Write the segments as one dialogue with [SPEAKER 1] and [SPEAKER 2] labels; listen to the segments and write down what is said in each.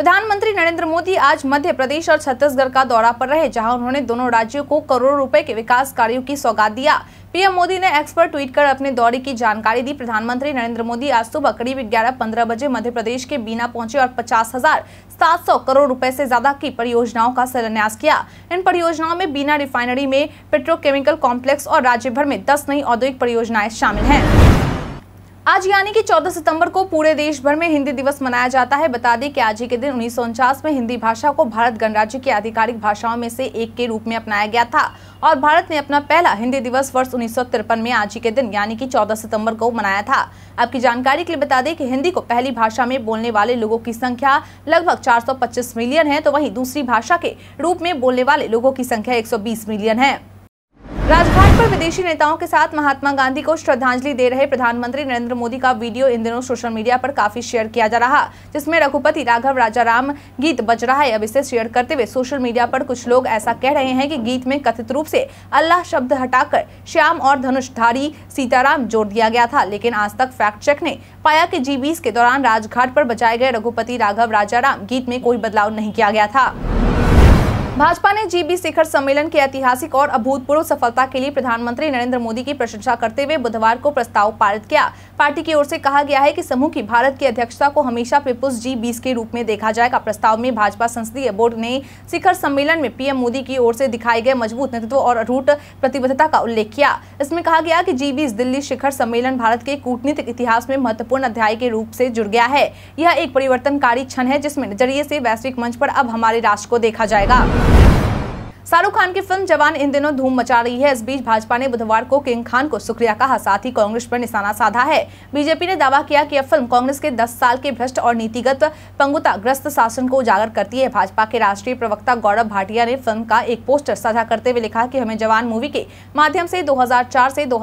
[SPEAKER 1] प्रधानमंत्री नरेंद्र मोदी आज मध्य प्रदेश और छत्तीसगढ़ का दौरा पर रहे जहां उन्होंने दोनों राज्यों को करोड़ों रुपए के विकास कार्यों की सौगात दिया पीएम मोदी ने एक्स पर ट्वीट कर अपने दौरे की जानकारी दी प्रधानमंत्री नरेंद्र मोदी आज सुबह करीब ग्यारह पंद्रह बजे मध्य प्रदेश के बीना पहुंचे और पचास हजार सात सौ करोड़ रुपए से ज्यादा की परियोजनाओं का शिलान्यास किया इन परियोजनाओं में बीना रिफाइनरी में पेट्रोकेमिकल कॉम्प्लेक्स और राज्य भर में दस नई औद्योगिक परियोजनाएं शामिल है आज यानी कि 14 सितंबर को पूरे देश भर में हिंदी दिवस मनाया जाता है बता दें कि आज ही के दिन उन्नीस में हिंदी भाषा को भारत गणराज्य की आधिकारिक भाषाओं में से एक के रूप में अपनाया गया था और भारत ने अपना पहला हिंदी दिवस वर्ष उन्नीस में आज ही के दिन यानी कि 14 सितंबर को मनाया था आपकी जानकारी के लिए बता दें कि हिंदी को पहली भाषा में बोलने वाले लोगों की संख्या लगभग 425 मिलियन है तो वहीं दूसरी भाषा के रूप में बोलने वाले लोगों की संख्या 120 मिलियन है राजघाट पर विदेशी नेताओं के साथ महात्मा गांधी को श्रद्धांजलि दे रहे प्रधानमंत्री नरेंद्र मोदी का वीडियो इन दिनों सोशल मीडिया पर काफी शेयर किया जा रहा जिसमें रघुपति राघव राजाराम गीत बज रहा है अब इसे शेयर करते हुए सोशल मीडिया पर कुछ लोग ऐसा कह रहे हैं कि गीत में कथित रूप से अल्लाह शब्द हटाकर श्याम और धनुषधारी सीताराम जोड़ दिया गया था लेकिन आज तक फैक्ट चेक ने पाया की जी के दौरान राजघाट पर बचाए गए रघुपति राघव राजाराम गीत में कोई बदलाव नहीं किया गया था भाजपा ने जीबी शिखर सम्मेलन के ऐतिहासिक और अभूतपूर्व सफलता के लिए प्रधानमंत्री नरेंद्र मोदी की प्रशंसा करते हुए बुधवार को प्रस्ताव पारित किया पार्टी की ओर से कहा गया है कि समूह की भारत की अध्यक्षता को हमेशा पीपुल्स जी बीस के रूप में देखा जाएगा प्रस्ताव में भाजपा संसदीय बोर्ड ने शिखर सम्मेलन में पीएम मोदी की ओर से दिखाई गए मजबूत नेतृत्व और अरूट प्रतिबद्धता का उल्लेख किया इसमें कहा गया की जी दिल्ली शिखर सम्मेलन भारत के कूटनीतिक इतिहास में महत्वपूर्ण अध्याय के रूप से जुड़ गया है यह एक परिवर्तनकारी क्षण है जिसमें नजरिए से वैश्विक मंच पर अब हमारे राष्ट्र को देखा जाएगा शाहरुख खान की फिल्म जवान इन दिनों धूम मचा रही है इस बीच भाजपा ने बुधवार को किंग खान को शुक्रिया कहा साथ ही कांग्रेस पर निशाना साधा है बीजेपी ने दावा किया कि यह फिल्म कांग्रेस के 10 साल के भ्रष्ट और नीतिगत पंगुता ग्रस्त शासन को उजागर करती है भाजपा के राष्ट्रीय प्रवक्ता गौरव भाटिया ने फिल्म का एक पोस्टर साझा करते हुए लिखा की हमें जवान मूवी के माध्यम से दो से दो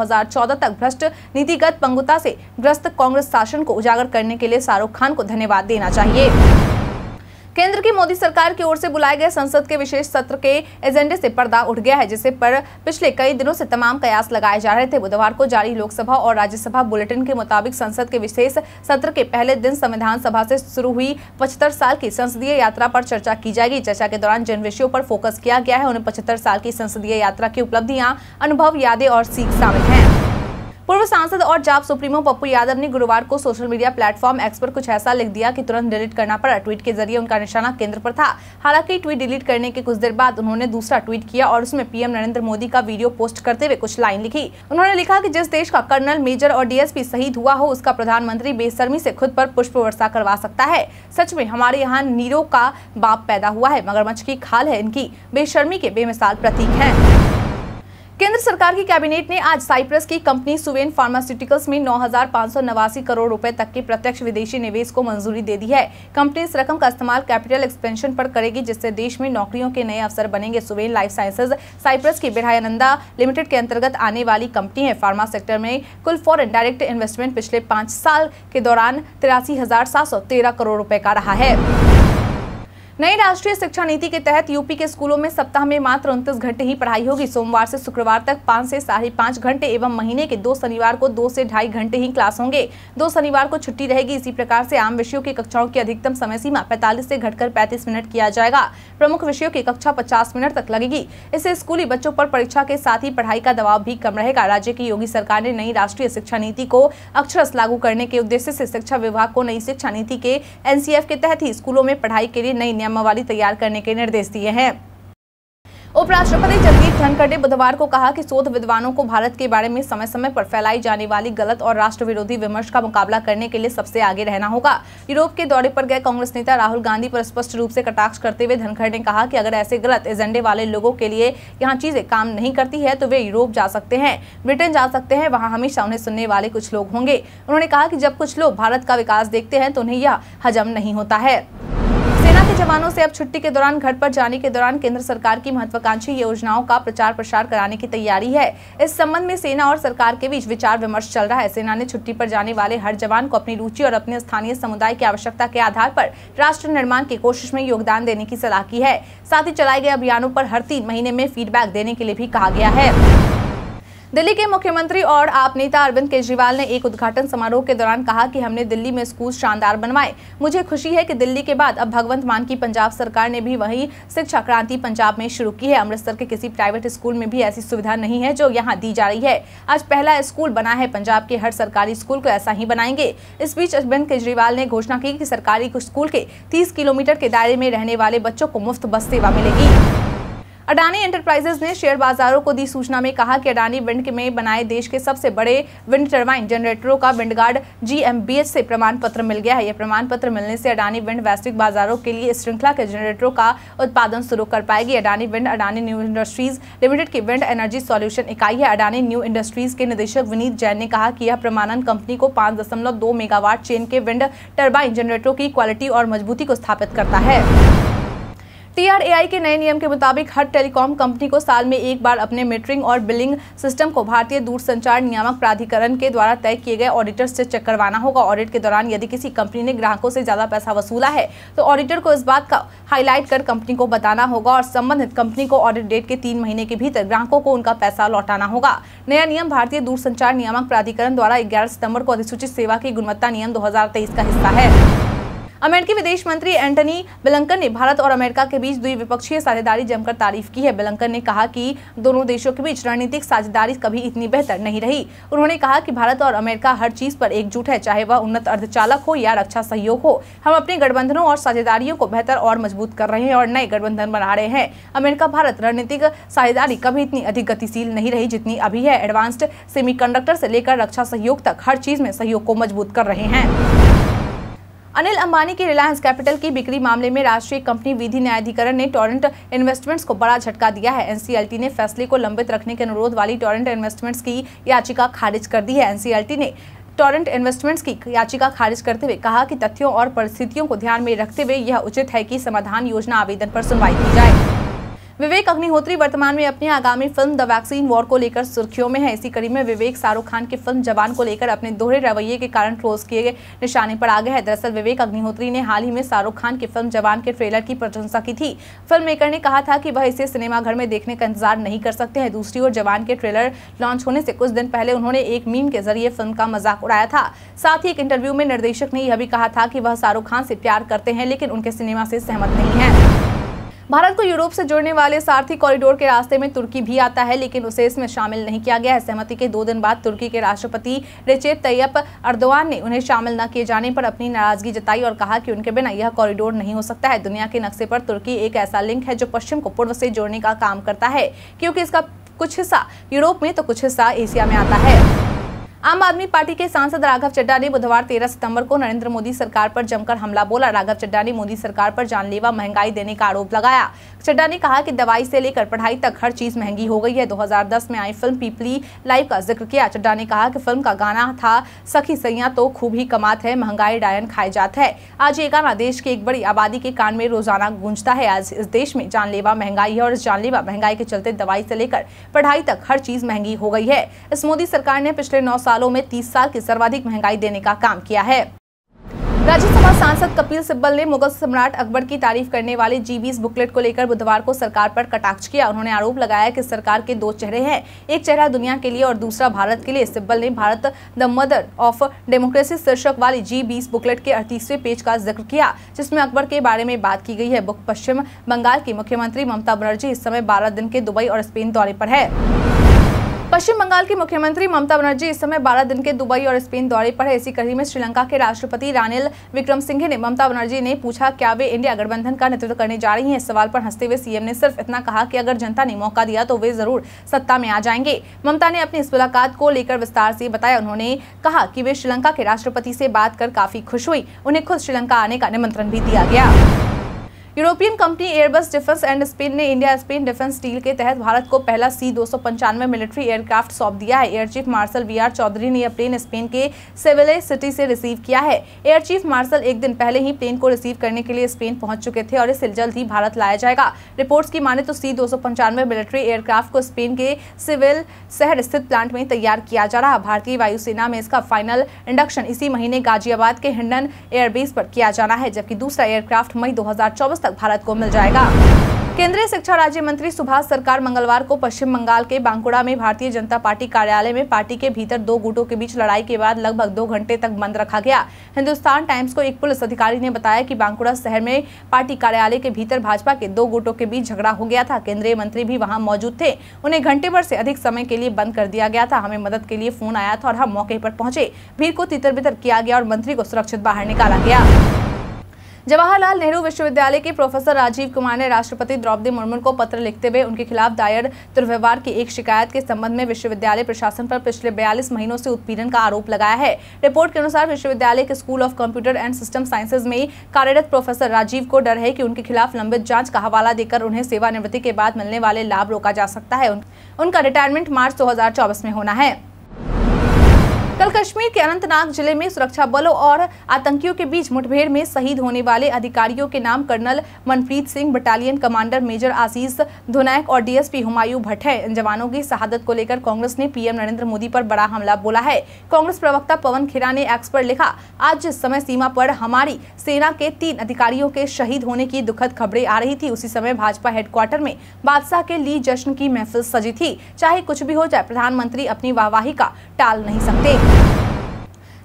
[SPEAKER 1] तक भ्रष्ट नीतिगत पंगुता से ग्रस्त कांग्रेस शासन को उजागर करने के लिए शाहरुख खान को धन्यवाद देना चाहिए केंद्र की मोदी सरकार की ओर से बुलाए गए संसद के विशेष सत्र के एजेंडे से पर्दा उठ गया है जिसे पर पिछले कई दिनों से तमाम कयास लगाए जा रहे थे बुधवार को जारी लोकसभा और राज्यसभा बुलेटिन के मुताबिक संसद के विशेष सत्र के पहले दिन संविधान सभा से शुरू हुई पचहत्तर साल की संसदीय यात्रा पर चर्चा की जाएगी चर्चा के दौरान जिन विषयों पर फोकस किया गया है उन्हें पचहत्तर साल की संसदीय यात्रा की उपलब्धियाँ अनुभव यादें और सीख शामिल हैं पूर्व सांसद और जाप सुप्रीमो पप्पू यादव ने गुरुवार को सोशल मीडिया प्लेटफॉर्म एक्स पर कुछ ऐसा लिख दिया कि तुरंत डिलीट करना पड़ा ट्वीट के जरिए उनका निशाना केंद्र पर था हालांकि ट्वीट डिलीट करने के कुछ देर बाद उन्होंने दूसरा ट्वीट किया और उसमें पीएम नरेंद्र मोदी का वीडियो पोस्ट करते हुए कुछ लाइन लिखी उन्होंने लिखा की जिस देश का कर्नल मेजर और डीएसपी शहीद हुआ हो उसका प्रधानमंत्री बेसरमी ऐसी खुद पर पुष्प वर्षा करवा सकता है सच में हमारे यहाँ नीरो का बाप पैदा हुआ है मगरमच्छ की खाल है इनकी बेशर्मी के बेमिसाल प्रतीक है केंद्र सरकार की कैबिनेट ने आज साइप्रस की कंपनी सुवेन फार्मास्यूटिकल्स में नौ करोड़ रुपए तक के प्रत्यक्ष विदेशी निवेश को मंजूरी दे दी है कंपनी इस रकम का इस्तेमाल कैपिटल एक्सपेंशन पर करेगी जिससे देश में नौकरियों के नए अवसर बनेंगे सुवेन लाइफ साइंसेज साइप्रस की बिरहानंदा लिमिटेड के अंतर्गत आने वाली कंपनी है फार्मा सेक्टर में कुल फॉरन डायरेक्ट इन्वेस्टमेंट पिछले पाँच साल के दौरान तिरासी करोड़ रुपए का रहा है नई राष्ट्रीय शिक्षा नीति के तहत यूपी के स्कूलों में सप्ताह में मात्र उनतीस घंटे ही पढ़ाई होगी सोमवार से शुक्रवार तक पाँच से साढ़े पाँच घंटे एवं महीने के दो शनिवार को दो से ढाई घंटे ही क्लास होंगे दो शनिवार को छुट्टी रहेगी इसी प्रकार से आम विषयों की कक्षाओं की अधिकतम समय सीमा पैंतालीस से घटकर पैंतीस मिनट किया जाएगा प्रमुख विषयों की कक्षा पचास मिनट तक लगेगी इससे स्कूली बच्चों पर परीक्षा के साथ ही पढ़ाई का दबाव भी कम रहेगा राज्य की योगी सरकार ने नई राष्ट्रीय शिक्षा नीति को अक्षरस लागू करने के उद्देश्य से शिक्षा विभाग को नई शिक्षा नीति के एनसीएफ के तहत ही स्कूलों में पढ़ाई के लिए नई नियमावली तैयार करने के निर्देश दिए हैं उपराष्ट्रपति जगदीप धनखड़ ने बुधवार को कहा कि शोध विद्वानों को भारत के बारे में समय समय पर फैलाई जाने वाली गलत और राष्ट्र विरोधी विमर्श का मुकाबला करने के लिए सबसे आगे रहना होगा यूरोप के दौरे पर गए कांग्रेस नेता राहुल गांधी पर स्पष्ट रूप से कटाक्ष करते हुए धनखड़ ने कहा कि अगर ऐसे गलत एजेंडे वाले लोगों के लिए यहाँ चीजें काम नहीं करती है तो वे यूरोप जा सकते हैं ब्रिटेन जा सकते हैं वहाँ हमेशा उन्हें सुनने वाले कुछ लोग होंगे उन्होंने कहा की जब कुछ लोग भारत का विकास देखते हैं तो उन्हें यह हजम नहीं होता है जवानों से अब छुट्टी के दौरान घर पर जाने के दौरान केंद्र सरकार की महत्वाकांक्षी योजनाओं का प्रचार प्रसार कराने की तैयारी है इस संबंध में सेना और सरकार के बीच विचार विमर्श चल रहा है सेना ने छुट्टी पर जाने वाले हर जवान को अपनी रुचि और अपने स्थानीय समुदाय की आवश्यकता के आधार पर राष्ट्र निर्माण की कोशिश में योगदान देने की सलाह की है साथ ही चलाए गए अभियानों पर हर तीन महीने में फीडबैक देने के लिए भी कहा गया है दिल्ली के मुख्यमंत्री और आप नेता अरविंद केजरीवाल ने एक उद्घाटन समारोह के दौरान कहा कि हमने दिल्ली में स्कूल शानदार बनवाए मुझे खुशी है कि दिल्ली के बाद अब भगवंत मान की पंजाब सरकार ने भी वही शिक्षा क्रांति पंजाब में शुरू की है अमृतसर के किसी प्राइवेट स्कूल में भी ऐसी सुविधा नहीं है जो यहाँ दी जा रही है आज पहला स्कूल बना है पंजाब के हर सरकारी स्कूल को ऐसा ही बनाएंगे इस बीच अरविंद केजरीवाल ने घोषणा की सरकारी स्कूल के तीस किलोमीटर के दायरे में रहने वाले बच्चों को मुफ्त बस सेवा मिलेगी अडानी एंटरप्राइजेज ने शेयर बाजारों को दी सूचना में कहा कि अडानी विंड में बनाए देश के सबसे बड़े विंड टर्बाइन जनरेटरों का विंडगार्ड जीएमबीएच से प्रमाण पत्र मिल गया है यह प्रमाण पत्र मिलने से अडानी विंड वैश्विक बाजारों के लिए श्रृंखला के जनरेटरों का उत्पादन शुरू कर पाएगी Adani wind Adani new industries limited की विंड एनर्जी सॉल्यूशन इकाई है अडानी न्यू इंडस्ट्रीज के निदेशक विनीत जैन ने कहा कि यह प्रमाणन कंपनी को पाँच मेगावाट चेन के विंड टर्बाइन जनरेटरों की क्वालिटी और मजबूती को स्थापित करता है टीआरएआई के नए नियम के मुताबिक हर टेलीकॉम कंपनी को साल में एक बार अपने मीटरिंग और बिलिंग सिस्टम को भारतीय दूरसंचार नियामक प्राधिकरण के द्वारा तय किए गए ऑडिटर से चेक करवाना होगा ऑडिट के दौरान यदि किसी कंपनी ने ग्राहकों से ज्यादा पैसा वसूला है तो ऑडिटर को इस बात का हाईलाइट कर कंपनी को बताना होगा और संबंधित कंपनी को ऑडिट डेट के तीन महीने के भीतर ग्राहकों को उनका पैसा लौटाना होगा नया नियम भारतीय दूरसंचार नियामक प्राधिकरण द्वारा ग्यारह सितम्बर को अधिसूचित सेवा की गुणवत्ता नियम दो का हिस्सा है अमेरिकी विदेश मंत्री एंटनी बिलंकन ने भारत और अमेरिका के बीच द्विपक्षीय साझेदारी जमकर तारीफ की है बिलंकन ने कहा कि दोनों देशों के बीच रणनीतिक साझेदारी कभी इतनी बेहतर नहीं रही उन्होंने कहा कि भारत और अमेरिका हर चीज पर एकजुट है चाहे वह उन्नत अर्धचालक हो या रक्षा सहयोग हो हम अपने गठबंधनों और साझेदारियों को बेहतर और मजबूत कर रहे हैं और नए गठबंधन बना रहे हैं अमेरिका भारत रणनीतिक साझेदारी कभी इतनी अधिक गतिशील नहीं रही जितनी अभी है एडवांस्ड सेमी से लेकर रक्षा सहयोग तक हर चीज में सहयोग को मजबूत कर रहे हैं अनिल अंबानी की रिलायंस कैपिटल की बिक्री मामले में राष्ट्रीय कंपनी विधि न्यायाधिकरण ने टोरेंट इन्वेस्टमेंट्स को बड़ा झटका दिया है एनसीएलटी ने फैसले को लंबित रखने के अनुरोध वाली टोरेंट इन्वेस्टमेंट्स की याचिका खारिज कर दी है एनसीएलटी ने टोरेंट इन्वेस्टमेंट्स की याचिका खारिज करते हुए कहा कि तथ्यों और परिस्थितियों को ध्यान में रखते हुए यह उचित है कि समाधान योजना आवेदन पर सुनवाई की जाए विवेक अग्निहोत्री वर्तमान में अपनी आगामी फिल्म द वैक्सीन वॉर को लेकर सुर्खियों में है इसी कड़ी में विवेक शाहरुख खान की फिल्म जवान को लेकर अपने दोहरे रवैये के कारण क्रोज किए गए निशाने पर आ गए हैं दरअसल विवेक अग्निहोत्री ने हाल ही में शाहरुख खान की फिल्म जवान के ट्रेलर की प्रशंसा की थी फिल्म मेकर ने कहा था कि वह इसे सिनेमाघर में देखने का इंतजार नहीं कर सकते हैं दूसरी ओर जवान के ट्रेलर लॉन्च होने से कुछ दिन पहले उन्होंने एक मीम के जरिए फिल्म का मजाक उड़ाया था साथ ही एक इंटरव्यू में निर्देशक ने यह भी कहा था कि वह शाहरुख खान से प्यार करते हैं लेकिन उनके सिनेमा से सहमत नहीं है भारत को यूरोप से जुड़ने वाले सारथी कॉरिडोर के रास्ते में तुर्की भी आता है लेकिन उसे इसमें शामिल नहीं किया गया है सहमति के दो दिन बाद तुर्की के राष्ट्रपति रेचेप तैयप अर्दवान ने उन्हें शामिल न किए जाने पर अपनी नाराजगी जताई और कहा कि उनके बिना यह कॉरिडोर नहीं हो सकता है दुनिया के नक्शे पर तुर्की एक ऐसा लिंक है जो पश्चिम को पूर्व से जोड़ने का काम करता है क्योंकि इसका कुछ हिस्सा यूरोप में तो कुछ हिस्सा एशिया में आता है आम आदमी पार्टी के सांसद राघव चड्डा ने बुधवार 13 सितंबर को नरेंद्र मोदी सरकार पर जमकर हमला बोला राघव चड्डा ने मोदी सरकार पर जानलेवा महंगाई देने का आरोप लगाया चड्डा ने कहा कि दवाई से लेकर पढ़ाई तक हर चीज महंगी हो गई है 2010 में आई फिल्म पीपली लाइव का जिक्र किया चड्डा ने कहा कि फिल्म का गाना था सखी सैया तो खूब ही कमात है महंगाई डायन खाए जात है आज ये गाना देश की एक बड़ी आबादी के कान में रोजाना गूंजता है आज इस देश में जानलेवा महंगाई है और इस जानलेवा महंगाई के चलते दवाई से लेकर पढ़ाई तक हर चीज महंगी हो गई है इस मोदी सरकार ने पिछले नौ साल सालों में तीस साल की सर्वाधिक महंगाई देने का काम किया है राज्यसभा सांसद कपिल सिब्बल ने मुगल सम्राट अकबर की तारीफ करने वाले जी बुकलेट को लेकर बुधवार को सरकार पर कटाक्ष किया उन्होंने आरोप लगाया कि सरकार के दो चेहरे हैं एक चेहरा दुनिया के लिए और दूसरा भारत के लिए सिब्बल ने Bharat the mother of democracy शीर्षक वाली जी बीस बुकलेट के अड़तीसवें पेज का जिक्र किया जिसमें अकबर के बारे में बात की गई है बुक पश्चिम बंगाल की मुख्यमंत्री ममता बनर्जी इस समय बारह दिन के दुबई और स्पेन दौरे पर है पश्चिम बंगाल की मुख्यमंत्री ममता बनर्जी इस समय 12 दिन के दुबई और स्पेन दौरे पर है इसी कड़ी में श्रीलंका के राष्ट्रपति रानिल विक्रम सिंघे ने ममता बनर्जी ने पूछा क्या वे इंडिया गठबंधन का नेतृत्व करने जा रही हैं इस सवाल पर हंसते हुए सीएम ने सिर्फ इतना कहा कि अगर जनता ने मौका दिया तो वे जरूर सत्ता में आ जाएंगे ममता ने अपनी इस मुलाकात को लेकर विस्तार से बताया उन्होंने कहा की वे श्रीलंका के राष्ट्रपति से बात कर काफी खुश हुई उन्हें खुद श्रीलंका आने का निमंत्रण भी दिया गया European company Airbus defence and Spain ने इंडिया स्पेन डिफेंस डील के तहत भारत को पहला सी दो मिलिट्री एयरक्राफ्ट सौंप दिया है air chief marshal V R Chaudhari ने यह प्लेन स्पेन के सिविले सिटी से रिसीव किया है एयर चीफ मार्शल एक दिन पहले ही प्लेन को रिसीव करने के लिए स्पेन पहुंच चुके थे और इसे जल्द ही भारत लाया जाएगा रिपोर्ट्स की माने तो सी दो मिलिट्री एयरक्राफ्ट को स्पेन के सिविल शहर स्थित प्लांट में तैयार किया जा रहा भारतीय वायुसेना में इसका फाइनल इंडक्शन इसी महीने गाजियाबाद के हिंडन एयरबेस पर किया जाना है जबकि दूसरा एयरक्राफ्ट मई दो तक भारत को मिल जाएगा केंद्रीय शिक्षा राज्य मंत्री सुभाष सरकार मंगलवार को पश्चिम बंगाल के बांकुड़ा में भारतीय जनता पार्टी कार्यालय में पार्टी के भीतर दो गुटों के बीच लड़ाई के बाद लगभग दो घंटे तक बंद रखा गया हिंदुस्तान टाइम्स को एक पुलिस अधिकारी ने बताया कि बांकुड़ा शहर में पार्टी कार्यालय के भीतर भाजपा के दो गुटों के बीच झगड़ा हो गया था केंद्रीय मंत्री भी वहाँ मौजूद थे उन्हें घंटे भर से अधिक समय के लिए बंद कर दिया गया था हमें मदद के लिए फोन आया था और हम मौके पर पहुंचे भीड़ को तितर बितर किया गया और मंत्री को सुरक्षित बाहर निकाला गया जवाहरलाल नेहरू विश्वविद्यालय के प्रोफेसर राजीव कुमार ने राष्ट्रपति द्रौपदी मुर्मू को पत्र लिखते हुए उनके खिलाफ दायर दुर्व्यवहार की एक शिकायत के संबंध में विश्वविद्यालय प्रशासन पर पिछले बयालीस महीनों से उत्पीड़न का आरोप लगाया है रिपोर्ट के अनुसार विश्वविद्यालय के school of computer and system sciences में कार्यरत प्रोफेसर राजीव को डर है की उनके खिलाफ लंबित जांच का हवाला देकर उन्हें सेवानिवृत्ति के बाद मिलने वाले लाभ रोका जा सकता है उनका रिटायरमेंट मार्च दो में होना है कल कश्मीर के अनंतनाग जिले में सुरक्षा बलों और आतंकियों के बीच मुठभेड़ में शहीद होने वाले अधिकारियों के नाम colonel Manpreet Singh battalion commander major Ashish Dhunayak और डीएसपी हुमायूं भट्ट है इन जवानों की शहादत को लेकर कांग्रेस ने पीएम नरेंद्र मोदी पर बड़ा हमला बोला है कांग्रेस प्रवक्ता पवन खेरा ने एक्स पर लिखा आज जिस समय सीमा पर हमारी सेना के तीन अधिकारियों के शहीद होने की दुखद खबरें आ रही थी उसी समय भाजपा हेडक्वार्टर में बादशाह के लिए जश्न की महफिल सजी थी चाहे कुछ भी हो जाए प्रधानमंत्री अपनी वाहवाही का टाल नहीं सकते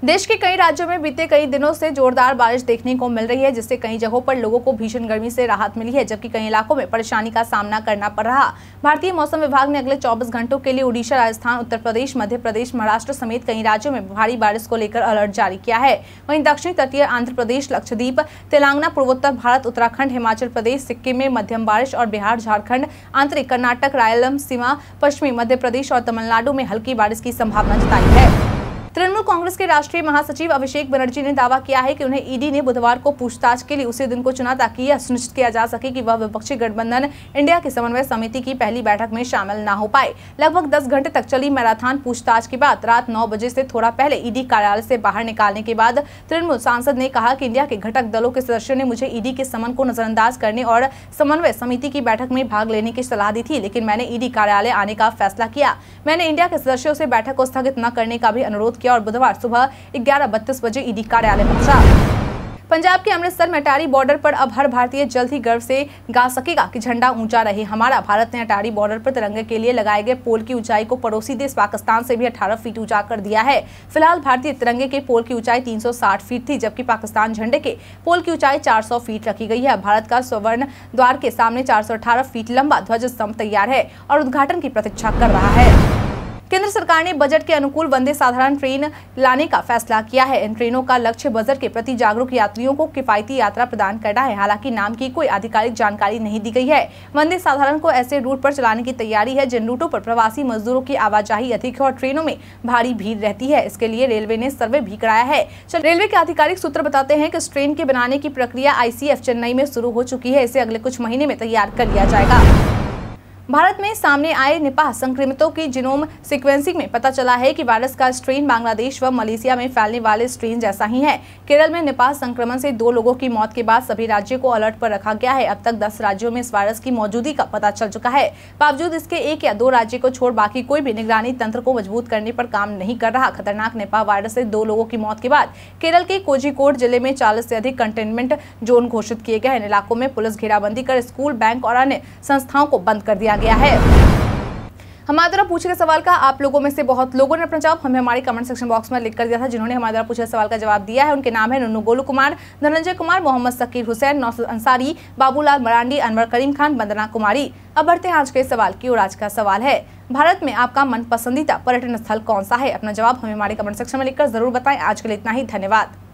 [SPEAKER 1] देश के कई राज्यों में बीते कई दिनों से जोरदार बारिश देखने को मिल रही है जिससे कई जगहों पर लोगों को भीषण गर्मी से राहत मिली है जबकि कई इलाकों में परेशानी का सामना करना पड़ रहा भारतीय मौसम विभाग ने अगले 24 घंटों के लिए उड़ीसा राजस्थान उत्तर प्रदेश मध्य प्रदेश महाराष्ट्र समेत कई राज्यों में भारी बारिश को लेकर अलर्ट जारी किया है वहीं दक्षिण तटीय आंध्र प्रदेश लक्षद्वीप तेलंगाना पूर्वोत्तर भारत उत्तराखंड हिमाचल प्रदेश सिक्किम में मध्यम बारिश और बिहार झारखंड आंतरिक कर्नाटक रायलम सीमा पश्चिमी मध्य प्रदेश और तमिलनाडु में हल्की बारिश की संभावना जताई है तृणमूल कांग्रेस के राष्ट्रीय महासचिव अभिषेक बनर्जी ने दावा किया है कि उन्हें ईडी ने बुधवार को पूछताछ के लिए उसी दिन को चुना ताकि यह सुनिश्चित किया जा सके कि वह विपक्षी गठबंधन इंडिया के समन्वय समिति की पहली बैठक में शामिल न हो पाए लगभग दस घंटे तक चली मैराथन पूछताछ के बाद रात नौ बजे से थोड़ा पहले ईडी कार्यालय से बाहर निकालने के बाद तृणमूल सांसद ने कहा कि इंडिया के घटक दलों के सदस्यों ने मुझे ईडी के समन को नजरअंदाज करने और समन्वय समिति की बैठक में भाग लेने की सलाह दी थी लेकिन मैंने ईडी कार्यालय आने का फैसला किया मैंने इंडिया के सदस्यों से बैठक को स्थगित न करने का भी अनुरोध किया और बुधवार सुबह ग्यारह बत्तीस बजे ईडी कार्यालय पहुंचा पंजाब के अमृतसर में अटारी बॉर्डर पर अब हर भारतीय जल्द ही गर्व से गा सकेगा कि झंडा ऊंचा रहे हमारा भारत ने अटारी बॉर्डर पर तिरंगे के लिए लगाए गए पोल की ऊंचाई को पड़ोसी देश पाकिस्तान से भी 18 फीट ऊंचा कर दिया है फिलहाल भारतीय तिरंगे के पोल की ऊंचाई 360 फीट थी जबकि पाकिस्तान झंडे के पोल की ऊंचाई चार फीट रखी गई है भारत का स्वर्ण द्वार के सामने चार फीट लंबा ध्वज स्तंभ तैयार है और उद्घाटन की प्रतीक्षा कर रहा है केंद्र सरकार ने बजट के अनुकूल वंदे साधारण ट्रेन लाने का फैसला किया है इन ट्रेनों का लक्ष्य बजट के प्रति जागरूक यात्रियों को किफायती यात्रा प्रदान करना है हालांकि नाम की कोई आधिकारिक जानकारी नहीं दी गई है वंदे साधारण को ऐसे रूट पर चलाने की तैयारी है जिन रूटों पर प्रवासी मजदूरों की आवाजाही अधिक है और ट्रेनों में भारी भीड़ रहती है इसके लिए रेलवे ने सर्वे भी कराया है रेलवे के आधिकारिक सूत्र बताते हैं की इस ट्रेन के बनाने की प्रक्रिया आई चेन्नई में शुरू हो चुकी है इसे अगले कुछ महीने में तैयार कर लिया जाएगा भारत में सामने आए निपाह संक्रमितों की जिनोम सिक्वेंसिंग में पता चला है कि वायरस का स्ट्रेन बांग्लादेश व मलेशिया में फैलने वाले स्ट्रेन जैसा ही है केरल में निपाह संक्रमण से दो लोगों की मौत के बाद सभी राज्यों को अलर्ट पर रखा गया है अब तक दस राज्यों में इस वायरस की मौजूदगी का पता चल चुका है बावजूद इसके एक या दो राज्य को छोड़ बाकी कोई भी निगरानी तंत्र को मजबूत करने पर काम नहीं कर रहा खतरनाक निपाह वायरस से दो लोगों की मौत के बाद केरल के कोझिकोड जिले में चालीस से अधिक कंटेनमेंट जोन घोषित किए गए इन इलाकों में पुलिस घेराबंदी कर स्कूल बैंक और अन्य संस्थाओं को बंद कर दिया गया है हमारे द्वारा पूछे गए सवाल का आप लोगों में से बहुत लोगों ने अपना जवाब हमें हमारे कमेंट सेक्शन बॉक्स में लिख कर दिया था जिन्होंने हमारे द्वारा पूछे सवाल का जवाब दिया है उनके नाम है नुनू गोलू कुमार धनंजय कुमार मोहम्मद सकीर हुसैन नौसल अंसारी बाबूलाल मरांडी अनवर करीम खान वंदना कुमारी अब बढ़ते हैं आज के सवाल की और आज का सवाल है भारत में आपका मन पसंदीदा पर्यटन स्थल कौन सा है अपना जवाब हमें हमारे कमेंट सेक्शन में लिखकर जरूर बताएं आज के लिए इतना ही धन्यवाद